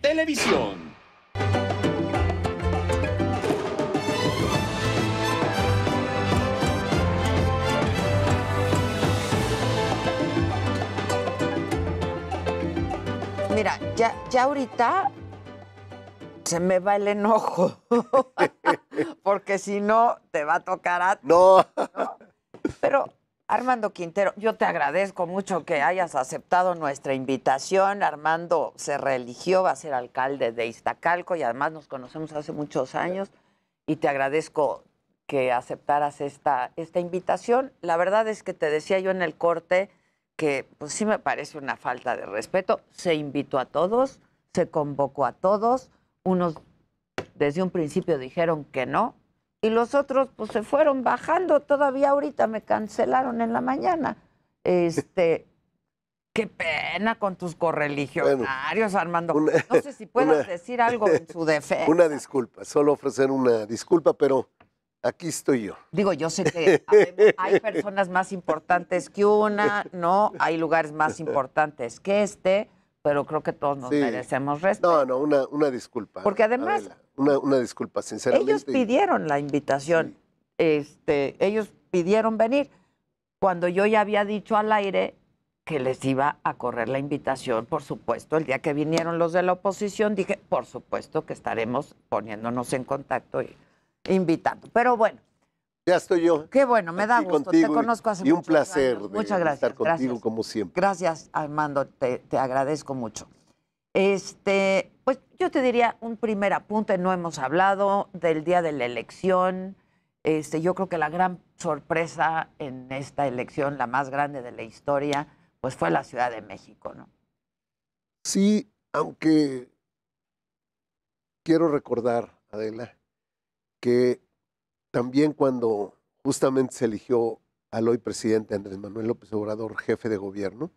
Televisión. Mira, ya, ya ahorita se me va el enojo, porque si no, te va a tocar a... ¿no? Pero Armando Quintero, yo te agradezco mucho que hayas aceptado nuestra invitación. Armando se reeligió, va a ser alcalde de Iztacalco y además nos conocemos hace muchos años y te agradezco que aceptaras esta, esta invitación. La verdad es que te decía yo en el corte que pues sí me parece una falta de respeto. Se invitó a todos, se convocó a todos, unos desde un principio dijeron que no, y los otros pues se fueron bajando, todavía ahorita me cancelaron en la mañana. Este, qué pena con tus correligionarios, Armando. no sé si puedas decir algo en su defensa. Una disculpa, solo ofrecer una disculpa, pero aquí estoy yo. Digo, yo sé que hay personas más importantes que una, ¿no? Hay lugares más importantes que este, pero creo que todos nos merecemos respeto. No, no, una, una disculpa. Porque además, una, una disculpa, sinceramente. Ellos pidieron la invitación, este, ellos pidieron venir, cuando yo ya había dicho al aire que les iba a correr la invitación, por supuesto, el día que vinieron los de la oposición, dije, por supuesto que estaremos poniéndonos en contacto e invitando. Pero bueno. Ya estoy yo. Qué bueno, me da gusto. Te conozco hace Y un placer estar contigo como siempre. Gracias, Armando, te agradezco mucho. Este, pues yo te diría un primer apunte, no hemos hablado del día de la elección. Este, yo creo que la gran sorpresa en esta elección, la más grande de la historia, pues fue la Ciudad de México, ¿no? Sí, aunque quiero recordar, Adela, que también cuando justamente se eligió al hoy presidente Andrés Manuel López Obrador jefe de gobierno,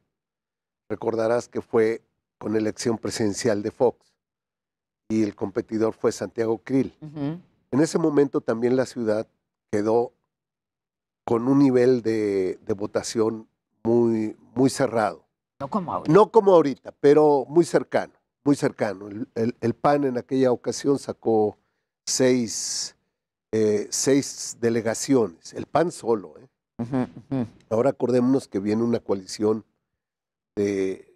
recordarás que fue con elección presidencial de Fox y el competidor fue Santiago Krill. En ese momento también la ciudad quedó con un nivel de, votación muy, muy cerrado. No como ahorita. No como ahorita, pero muy cercano, muy cercano. El, PAN en aquella ocasión sacó seis, eh, delegaciones, el PAN solo. ¿eh? Ahora acordémonos que viene una coalición de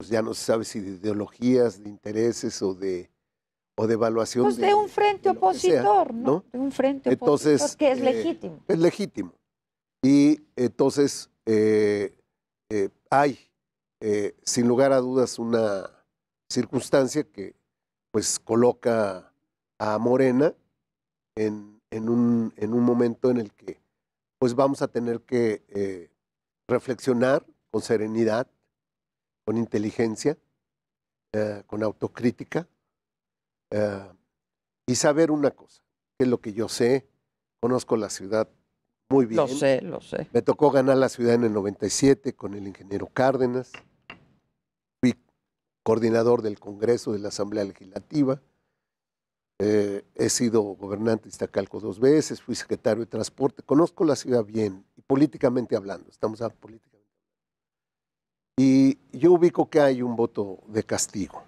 pues, ya no se sabe si de ideologías, de intereses o de, evaluación. Pues de, un frente opositor, ¿no? De un frente opositor que es eh, legítimo. Es legítimo. Y entonces eh, eh, hay, sin lugar a dudas, una circunstancia que pues coloca a Morena en, un, en un momento en el que pues vamos a tener que reflexionar con serenidad con inteligencia, eh, con autocrítica eh, y saber una cosa, que es lo que yo sé, conozco la ciudad muy bien. Lo sé, lo sé. Me tocó ganar la ciudad en el 97 con el ingeniero Cárdenas, fui coordinador del Congreso de la Asamblea Legislativa. Eh, he sido gobernante de Iztacalco dos veces, fui secretario de Transporte, conozco la ciudad bien, y políticamente hablando, estamos hablando políticamente. Y yo ubico que hay un voto de castigo.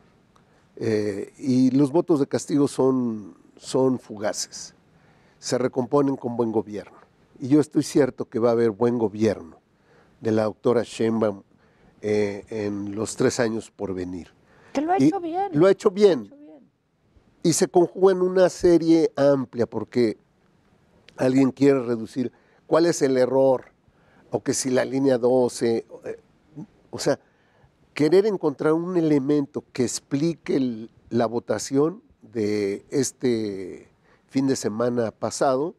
Eh, y los votos de castigo son, son fugaces. Se recomponen con buen gobierno. Y yo estoy cierto que va a haber buen gobierno de la doctora Sheinbaum eh, en los tres años por venir. Que lo ha hecho bien. Lo ha hecho bien. Y se conjuga en una serie amplia porque alguien quiere reducir cuál es el error o que si la línea 12, eh, o sea, querer encontrar un elemento que explique la votación de este fin de semana pasado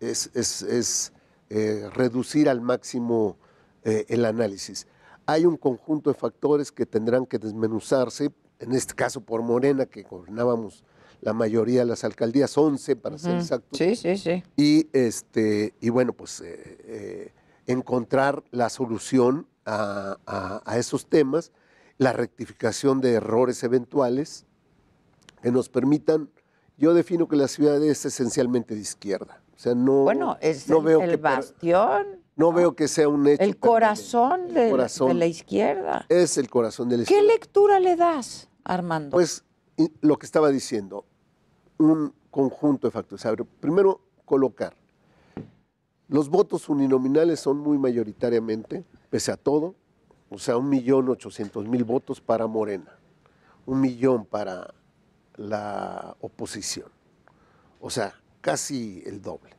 es, eh, reducir al máximo eh, el análisis. Hay un conjunto de factores que tendrán que desmenuzarse, en este caso por Morena, que gobernábamos la mayoría de las alcaldías, 11 para ser exacto. Sí, sí, sí. Y, este, y bueno, pues eh, encontrar la solución a, esos temas, la rectificación de errores eventuales que nos permitan, yo defino que la ciudad es esencialmente de izquierda. O sea, no, bueno, es el, bastión. no, veo que sea un hecho. El corazón, de, corazón, la izquierda. Es el corazón de la izquierda. ¿Qué lectura le das, Armando? Pues lo que estaba diciendo, un conjunto de factores. primero, colocar. Los votos uninominales son muy mayoritariamente pese todo, o sea, un millón ochocientos mil votos para Morena, un millón para la oposición, o sea, casi el doble.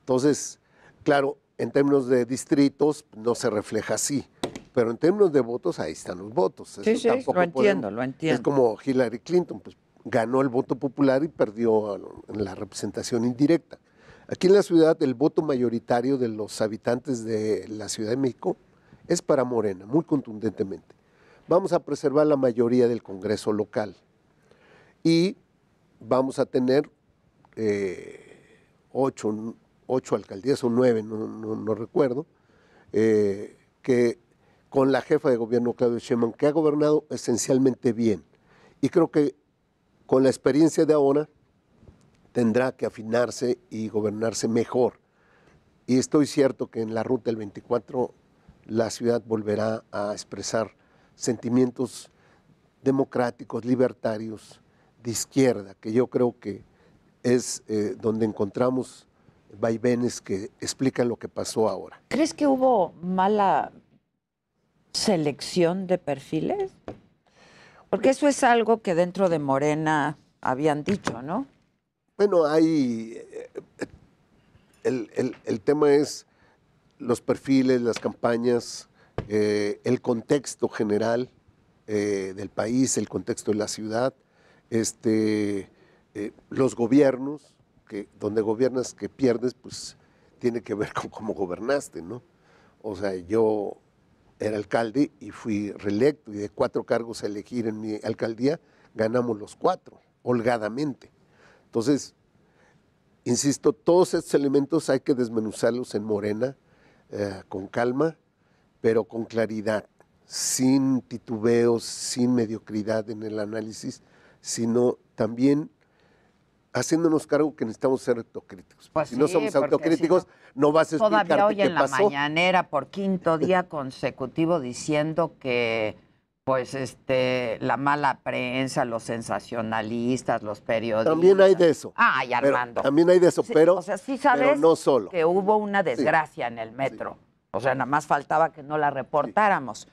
Entonces, claro, en términos de distritos no se refleja así, pero en términos de votos ahí están los votos. Sí, sí, lo entiendo, lo entiendo. Es como Hillary Clinton, pues ganó el voto popular y perdió la representación indirecta. Aquí en la ciudad el voto mayoritario de los habitantes de la Ciudad de México es para Morena, muy contundentemente. Vamos a preservar la mayoría del Congreso local y vamos a tener eh, ocho, alcaldías o nueve, no, recuerdo, eh, que con la jefa de gobierno Claudia Sheinbaum, que ha gobernado esencialmente bien. Y creo que con la experiencia de ahora tendrá que afinarse y gobernarse mejor. Y estoy cierto que en la ruta del 24 la ciudad volverá a expresar sentimientos democráticos, libertarios, de izquierda, que yo creo que es eh, donde encontramos vaivenes que explican lo que pasó ahora. ¿Crees que hubo mala selección de perfiles? Porque eso es algo que dentro de Morena habían dicho, ¿no? Bueno, hay... Eh, el tema es los perfiles, las campañas, eh, el contexto general eh, del país, el contexto de la ciudad, este, eh, los gobiernos, que donde gobiernas que pierdes, pues tiene que ver con cómo gobernaste, ¿no? O sea, yo era alcalde y fui reelecto y de cuatro cargos a elegir en mi alcaldía, ganamos los cuatro, holgadamente. Entonces, insisto, todos estos elementos hay que desmenuzarlos en Morena eh, con calma, pero con claridad, sin titubeos, sin mediocridad en el análisis, sino también haciéndonos cargo que necesitamos ser autocríticos. Pues si no somos autocríticos, no, vas a explicar Todavía hoy en la mañanera, por quinto día consecutivo, diciendo que pues este la mala prensa, los sensacionalistas, los periodistas. También hay de eso. Ay, Armando. también hay de eso, pero, o sea, sí sabes que hubo una desgracia en el metro. O sea, nada más faltaba que no la reportáramos.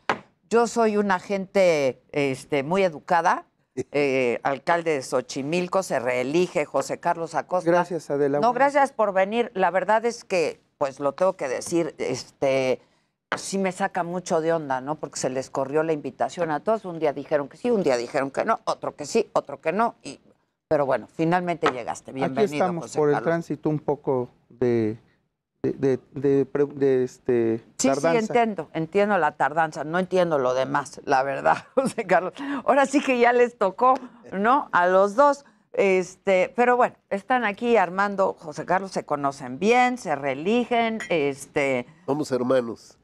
Yo soy una gente este, muy educada. Eh, alcalde de Xochimilco se reelige José Carlos Acosta. Gracias, adelante. No, gracias por venir. La verdad es que, pues lo tengo que decir, este sí me saca mucho de onda, ¿no? Porque se les corrió la invitación a todos. Un día dijeron que sí, un día dijeron que no, otro que sí, otro que no. Y, pero bueno, finalmente llegaste. Bienvenido. Aquí estamos por el tránsito un poco de de, de, este, sí, Sí, entiendo, entiendo la tardanza, no entiendo lo demás, la verdad, José Carlos. Ahora sí que ya les tocó, ¿no? A los dos. Este, pero bueno, están aquí Armando, José Carlos, se conocen bien, se religen este. Somos hermanos.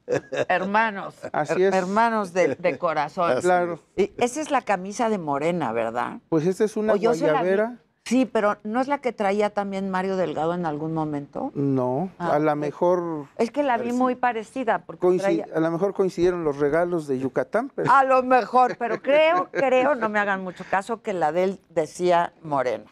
Hermanos. Así es. Hermanos de, corazón. Claro. Y esa es la camisa de Morena, ¿verdad? Pues esa es una guayabera. Sí, pero ¿no es la que traía también Mario Delgado en algún momento? No, ah, a lo mejor... Es que la vi muy parecida. Porque A lo mejor coincidieron los regalos de Yucatán. A lo mejor, pero creo, creo, no me hagan mucho caso, que la de él decía Moreno.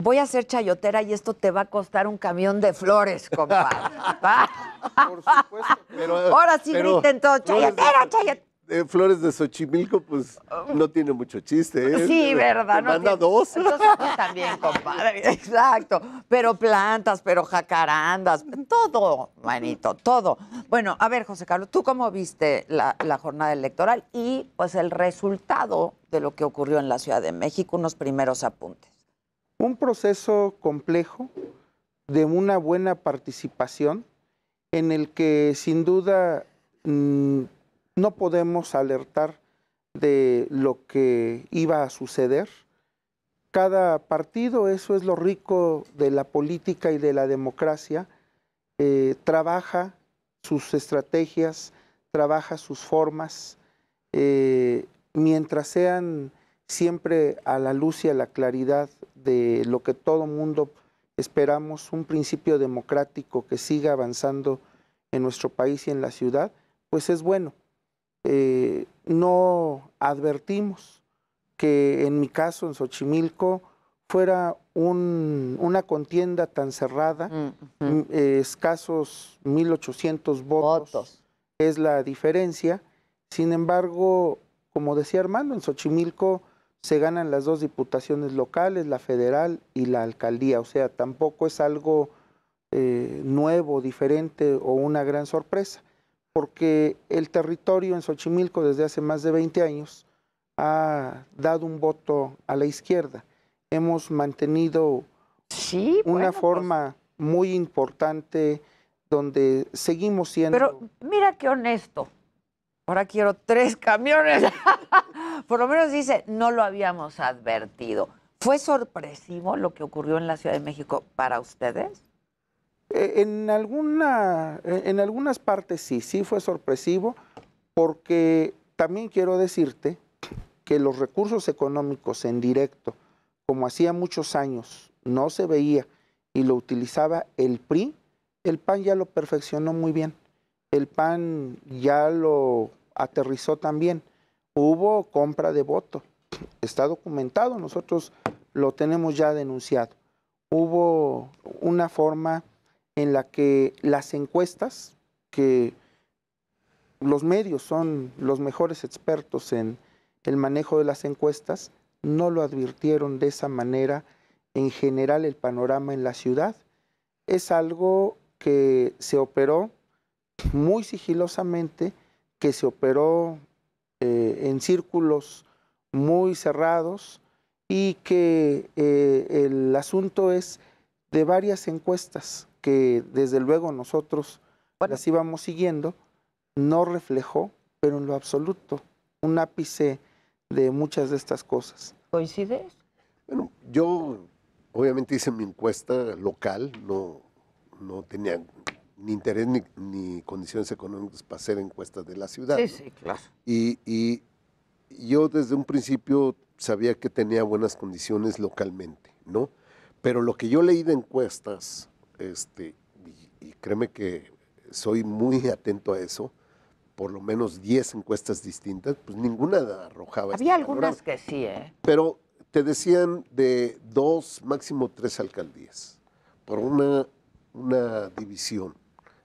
Voy a ser chayotera y esto te va a costar un camión de flores, compadre. Por supuesto. Ahora sí griten todos, chayotera, chayotera. Flores de Xochimilco, pues no tiene mucho chiste. ¿eh? Sí, verdad. manda dos. también, compadre. Exacto. Pero plantas, pero jacarandas, todo, manito, todo. Bueno, a ver, José Carlos, ¿tú cómo viste la, jornada electoral y pues el resultado de lo que ocurrió en la Ciudad de México? Unos primeros apuntes. Un proceso complejo de una buena participación en el que sin duda mm, no podemos alertar de lo que iba a suceder. Cada partido, eso es lo rico de la política y de la democracia, eh, trabaja sus estrategias, trabaja sus formas, eh, mientras sean siempre a la luz y a la claridad de lo que todo mundo esperamos, un principio democrático que siga avanzando en nuestro país y en la ciudad, pues es bueno. Eh, no advertimos que en mi caso, en Xochimilco, fuera una contienda tan cerrada, mm, eh, escasos 1.800 votos, es la diferencia. Sin embargo, como decía Armando, en Xochimilco se ganan las dos diputaciones locales, la federal y la alcaldía, o sea, tampoco es algo eh, nuevo, diferente o una gran sorpresa porque el territorio en Xochimilco desde hace más de 20 años ha dado un voto a la izquierda. Hemos mantenido una pues forma muy importante donde seguimos siendo... Pero mira qué honesto. Ahora quiero tres camiones. Por lo menos dice, no lo habíamos advertido. ¿Fue sorpresivo lo que ocurrió en la Ciudad de México para ustedes? Eh, en, alguna, eh, en algunas partes sí, sí fue sorpresivo, porque también quiero decirte que los recursos económicos en directo, como hacía muchos años, no se veía y lo utilizaba el PRI, el PAN ya lo perfeccionó muy bien, el PAN ya lo aterrizó también, hubo compra de voto, está documentado, nosotros lo tenemos ya denunciado, hubo una forma en la que las encuestas, que los medios son los mejores expertos en el manejo de las encuestas, no lo advirtieron de esa manera en general el panorama en la ciudad. Es algo que se operó muy sigilosamente, que se operó eh, en círculos muy cerrados y que eh, el asunto es de varias encuestas que desde luego nosotros las íbamos siguiendo, no reflejó, pero en lo absoluto, un ápice de muchas de estas cosas. ¿Coincides? Bueno, yo obviamente hice mi encuesta local, no, no tenía ni interés ni, condiciones económicas para hacer encuestas de la ciudad. Sí, sí, claro. Y, y yo desde un principio sabía que tenía buenas condiciones localmente, ¿no? Pero lo que yo leí de encuestas, este, y, créeme que soy muy atento a eso, por lo menos 10 encuestas distintas, pues ninguna arrojaba. Había algunas que sí, ¿eh? Pero te decían de dos, máximo tres alcaldías, por una, una división.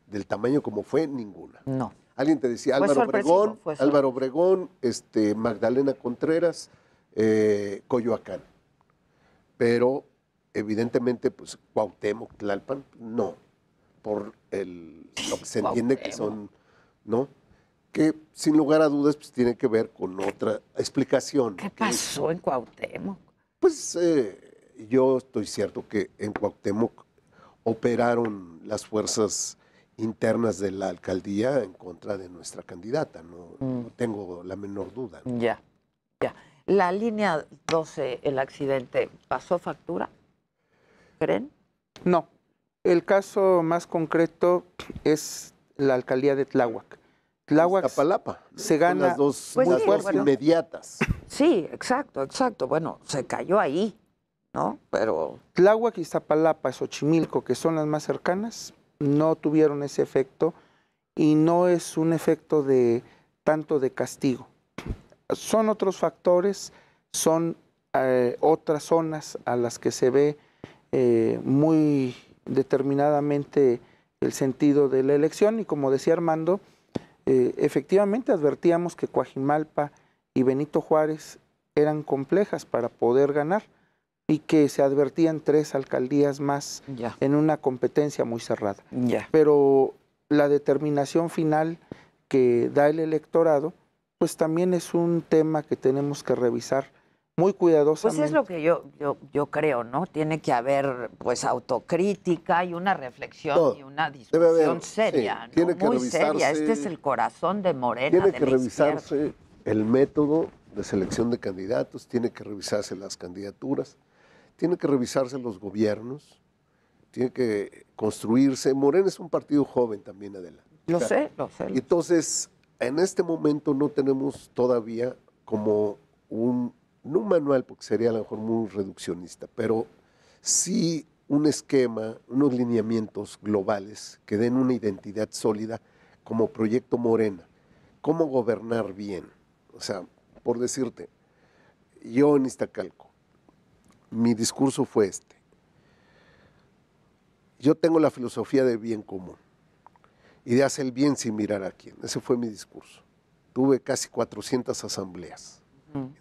Del tamaño como fue, ninguna. No. Alguien te decía Álvaro Obregón, Álvaro Obregón, este, Magdalena Contreras, eh, Coyoacán. Pero evidentemente, pues Cuauhtémoc, Tlalpan, no, por el, lo que se entiende que son, ¿no? Que sin lugar a dudas, pues tiene que ver con otra explicación. ¿Qué pasó en Cuauhtémoc? Pues eh, yo estoy cierto que en Cuauhtémoc operaron las fuerzas internas de la alcaldía en contra de nuestra candidata, no, mm. tengo la menor duda. Ya, ya. La línea 12, el accidente, ¿pasó factura? creen? No. El caso más concreto es la alcaldía de Tláhuac. Tláhuac Iztapalapa. se gana las dos pues fuerzas inmediatas. Sí, exacto, exacto. Bueno, se cayó ahí, ¿no? Pero Tláhuac, Iztapalapa, Xochimilco, que son las más cercanas, no tuvieron ese efecto y no es un efecto de tanto de castigo. Son otros factores, son eh, otras zonas a las que se ve eh, muy determinadamente el sentido de la elección y como decía Armando, eh, efectivamente advertíamos que Coajimalpa y Benito Juárez eran complejas para poder ganar y que se advertían tres alcaldías más ya en una competencia muy cerrada. Pero la determinación final que da el electorado, pues también es un tema que tenemos que revisar muy cuidadosamente. Pues es lo que yo, yo, creo, ¿no? Tiene que haber pues autocrítica y una reflexión y una discusión seria, muy seria. Este es el corazón de Morena. Tiene que revisarse el método de selección de candidatos, tiene que revisarse las candidaturas, tiene que revisarse los gobiernos, tiene que construirse. Morena es un partido joven también, adelante. Lo sé, lo sé. Entonces, en este momento no tenemos todavía como un no un manual porque sería a lo mejor muy reduccionista, pero sí un esquema, unos lineamientos globales que den una identidad sólida como proyecto Morena. ¿Cómo gobernar bien? O sea, por decirte, yo en Iztacalco, mi discurso fue este. Yo tengo la filosofía del bien común y de hacer el bien sin mirar a quién. Ese fue mi discurso. Tuve casi 400 asambleas.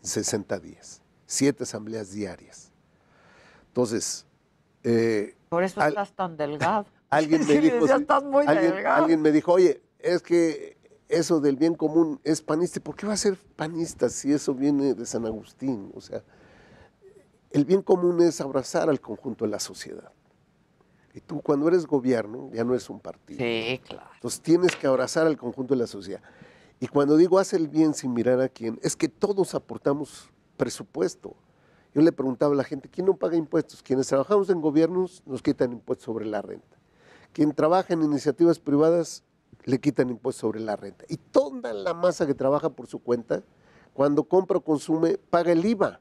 60 días, siete asambleas diarias. Entonces... Eh, por eso estás tan delgado. Alguien me, dijo, oye, es que eso del bien común es panista. ¿Por qué va a ser panista si eso viene de San Agustín? O sea, el bien común es abrazar al conjunto de la sociedad. Y tú cuando eres gobierno ya no es un partido. Sí, claro. Entonces tienes que abrazar al conjunto de la sociedad. Y cuando digo hace el bien sin mirar a quién, es que todos aportamos presupuesto. Yo le preguntaba a la gente, ¿quién no paga impuestos? Quienes trabajamos en gobiernos nos quitan impuestos sobre la renta. Quien trabaja en iniciativas privadas le quitan impuestos sobre la renta. Y toda la masa que trabaja por su cuenta, cuando compra o consume, paga el IVA.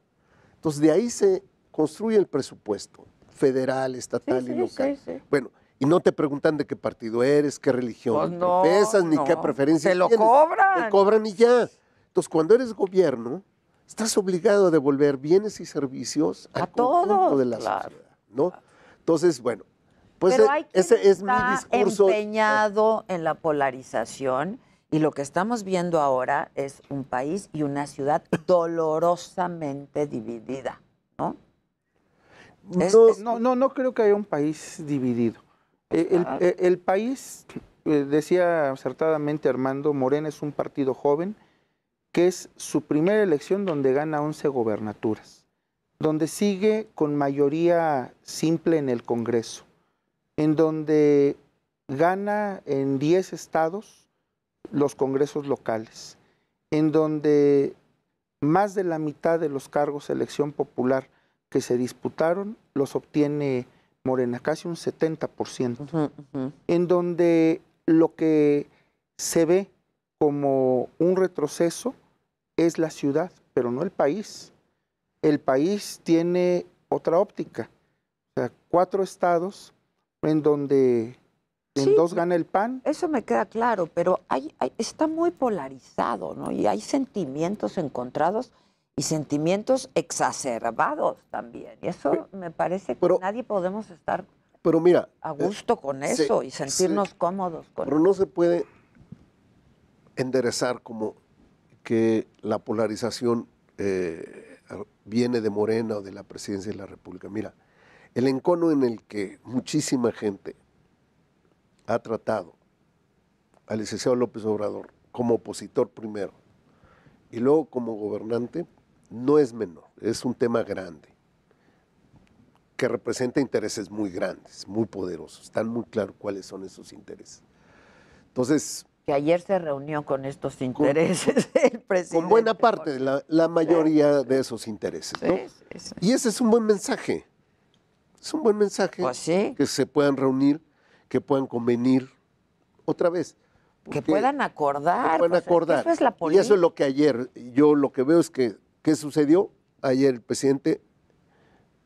Entonces de ahí se construye el presupuesto federal, estatal y local. bueno, y no te preguntan de qué partido eres, qué religión pesas, pues, ni qué preferencia Te lo cobran. Te cobran y ya. Entonces, cuando eres gobierno, estás obligado a devolver bienes y servicios a todo de la ciudad, ¿no? Entonces, bueno, pues eh, ese es mi discurso empeñado en la polarización y lo que estamos viendo ahora es un país y una ciudad dolorosamente dividida, ¿no? no, no, no creo que haya un país dividido. Eh, ah. eh, el, país, eh, decía acertadamente Armando, Morena es un partido joven, que es su primera elección donde gana 11 gobernaturas, donde sigue con mayoría simple en el Congreso, en donde gana en 10 estados los congresos locales, en donde más de la mitad de los cargos de elección popular que se disputaron los obtiene Morena, casi un 70%, en donde lo que se ve como un retroceso es la ciudad, pero no el país. El país tiene otra óptica. cuatro estados en donde en dos gana el pan. Eso me queda claro, pero está muy polarizado, ¿no? Y hay sentimientos encontrados y sentimientos exacerbados también. Y eso me parece que nadie podemos estar a eh, gusto con eso y sentirnos cómodos con Pero no se puede enderezar como que la polarización eh, viene de Morena o de la presidencia de la República. Mira, el encono en el que muchísima gente ha tratado al licenciado López Obrador como opositor primero y luego como gobernante, no es menor, es un tema grande, que representa intereses muy grandes, muy poderosos. Están muy claros cuáles son esos intereses. Entonces... Que ayer se reunió con estos intereses el presidente. Con buena parte, la, mayoría de esos intereses. y ese es un buen mensaje. Es un buen mensaje pues que se puedan reunir, que puedan convenir otra vez. Que puedan acordar. Que puedan pues, acordar. y eso es lo que ayer, yo lo que veo es que ¿Qué sucedió? Ayer el presidente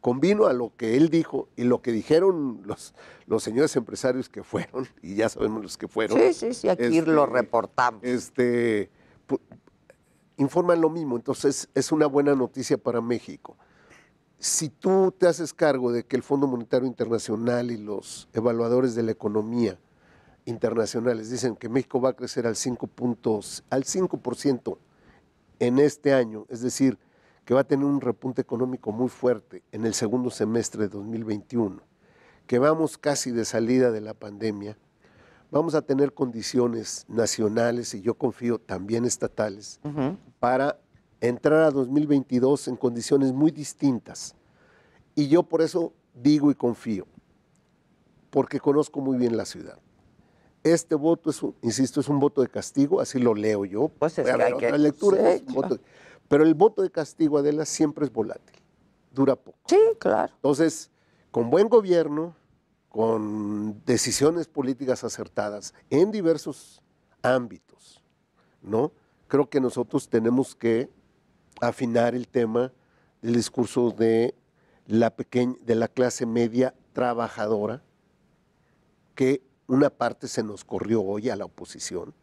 combino a lo que él dijo y lo que dijeron los, los señores empresarios que fueron, y ya sabemos los que fueron. Sí, sí, sí, aquí lo este, reportamos. Este, informan lo mismo, entonces es una buena noticia para México. Si tú te haces cargo de que el Fondo Monetario Internacional y los evaluadores de la economía internacionales dicen que México va a crecer al 5, al 5% en este año, es decir, que va a tener un repunte económico muy fuerte en el segundo semestre de 2021, que vamos casi de salida de la pandemia, vamos a tener condiciones nacionales y yo confío también estatales para entrar a 2022 en condiciones muy distintas. Y yo por eso digo y confío, porque conozco muy bien la ciudad. Este voto, es, insisto, es un voto de castigo, así lo leo yo. Pues es lectura Pero el voto de castigo, Adela, siempre es volátil, dura poco. Sí, claro. Entonces, con buen gobierno, con decisiones políticas acertadas en diversos ámbitos, ¿no? Creo que nosotros tenemos que afinar el tema del discurso de la, de la clase media trabajadora, que una parte se nos corrió hoy a la oposición,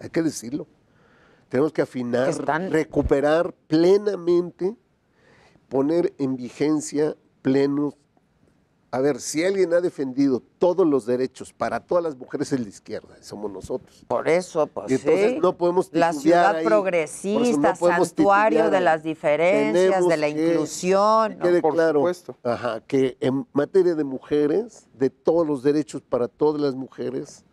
hay que decirlo. Tenemos que afinar, recuperar plenamente, poner en vigencia plenos a ver, si alguien ha defendido todos los derechos para todas las mujeres es la izquierda, somos nosotros. Por eso, pues entonces no podemos La ciudad progresista, santuario de las diferencias, de la inclusión. Que por supuesto. que en materia de mujeres, de todos los derechos para todas las mujeres,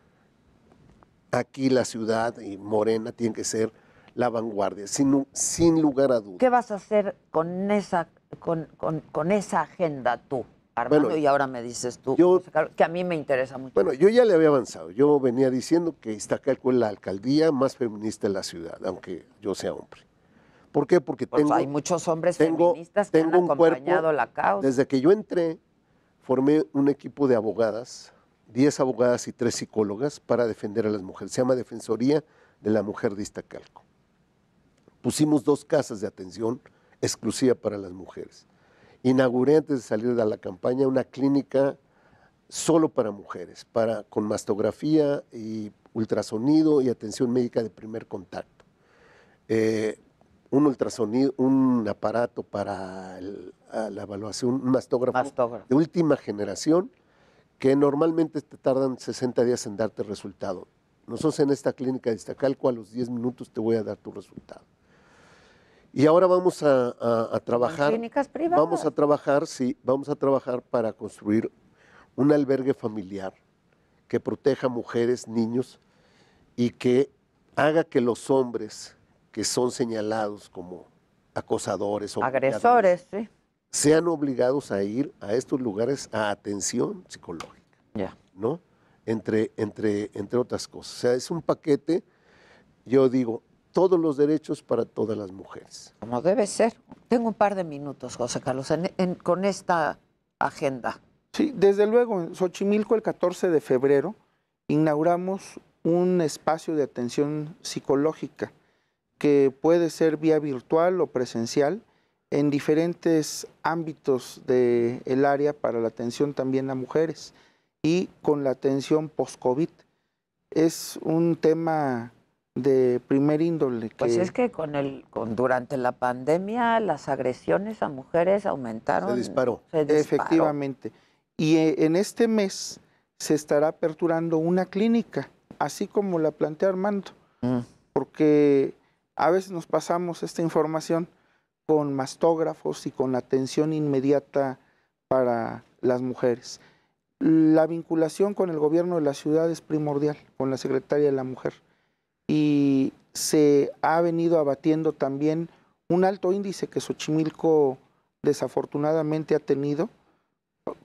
aquí la ciudad y Morena tienen que ser la vanguardia, sin, lugar a dudas. ¿Qué vas a hacer con esa, con esa agenda tú? y ahora me dices tú, que a mí me interesa mucho. Bueno, yo ya le había avanzado. Yo venía diciendo que Iztacalco es la alcaldía más feminista de la ciudad, aunque yo sea hombre. ¿Por qué? Porque tengo... Hay muchos hombres feministas que han un cuerpo, la causa. Desde que yo entré, formé un equipo de abogadas, 10 abogadas y 3 psicólogas para defender a las mujeres. Se llama Defensoría de la Mujer de Iztacalco. Pusimos dos casas de atención exclusiva para las mujeres inauguré antes de salir de la campaña una clínica solo para mujeres, para, con mastografía y ultrasonido y atención médica de primer contacto. Eh, un ultrasonido, un aparato para la evaluación, un mastógrafo, de última generación que normalmente te tardan 60 días en darte resultado. Nosotros en esta clínica de a los 10 minutos te voy a dar tu resultado. Y ahora vamos a, trabajar. Clínicas privadas. Vamos a trabajar, sí, vamos a trabajar para construir un albergue familiar que proteja mujeres, niños y que haga que los hombres que son señalados como acosadores o agresores, sí. sean obligados a ir a estos lugares a atención psicológica. Ya. ¿No? Entre, entre, entre otras cosas. O sea, es un paquete, yo digo, todos los derechos para todas las mujeres. Como debe ser. Tengo un par de minutos, José Carlos, con esta agenda. Sí, desde luego, en Xochimilco el 14 de febrero inauguramos un espacio de atención psicológica que puede ser vía virtual o presencial en diferentes ámbitos del el área para la atención también a mujeres y con la atención post-COVID. Es un tema de primer índole. Que... Pues es que con el, con, durante la pandemia las agresiones a mujeres aumentaron. Se disparó. Efectivamente. Y eh, en este mes se estará aperturando una clínica, así como la plantea Armando, mm. porque a veces nos pasamos esta información con mastógrafos y con atención inmediata para las mujeres. La vinculación con el gobierno de la ciudad es primordial, con la secretaria de la mujer y se ha venido abatiendo también un alto índice que Xochimilco desafortunadamente ha tenido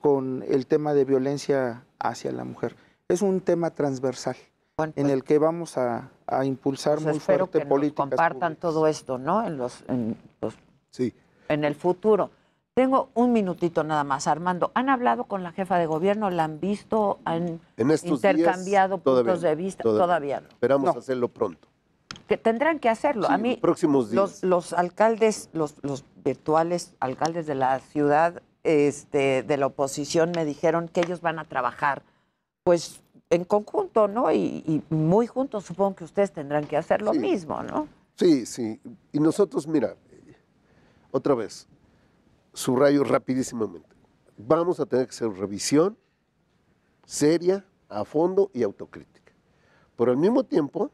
con el tema de violencia hacia la mujer. Es un tema transversal en pues, el que vamos a, impulsar pues, muy fuerte que políticas. compartan todo esto, ¿no? En los, en los, sí. en el futuro. Tengo un minutito nada más, Armando. ¿Han hablado con la jefa de gobierno? ¿La han visto? ¿Han en intercambiado puntos de vista? Todavía, no. Esperamos hacerlo pronto. Que tendrán que hacerlo. A mí, próximos días. Los, alcaldes, los, virtuales alcaldes de la ciudad este, de la oposición me dijeron que ellos van a trabajar, pues en conjunto, ¿no? Y, muy juntos supongo que ustedes tendrán que hacer lo mismo, ¿no? Sí, sí. Y nosotros, mira, otra vez, subrayo rapidísimamente, vamos a tener que hacer revisión seria, a fondo y autocrítica. Pero al mismo tiempo,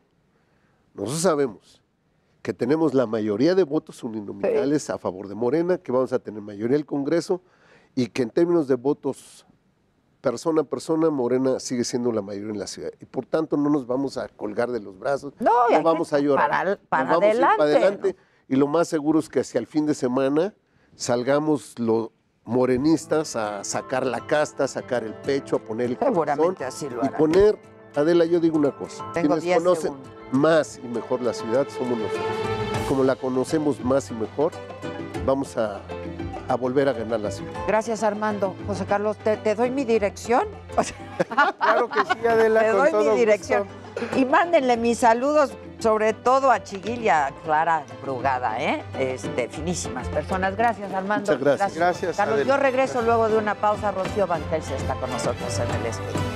nosotros sabemos que tenemos la mayoría de votos uninominales a favor de Morena, que vamos a tener mayoría el Congreso y que en términos de votos persona a persona, Morena sigue siendo la mayoría en la ciudad. Y por tanto no nos vamos a colgar de los brazos, no, vamos a llorar. vamos adelante. A ir para adelante Y lo más seguro es que hacia el fin de semana salgamos los morenistas a sacar la casta, a sacar el pecho, a poner el corazón y poner, Adela, yo digo una cosa, quienes conocen más y mejor la ciudad somos nosotros. Como la conocemos más y mejor, vamos a, volver a ganar la ciudad. Gracias, Armando. José Carlos, ¿te, doy mi dirección? claro que sí, Adela. Te doy mi dirección. Y mándenle mis saludos sobre todo a Chiguil Clara Brugada, ¿eh? Este, finísimas personas. Gracias, Armando. Muchas gracias. Carlos, yo regreso luego de una pausa. Rocío se está con nosotros en el estudio.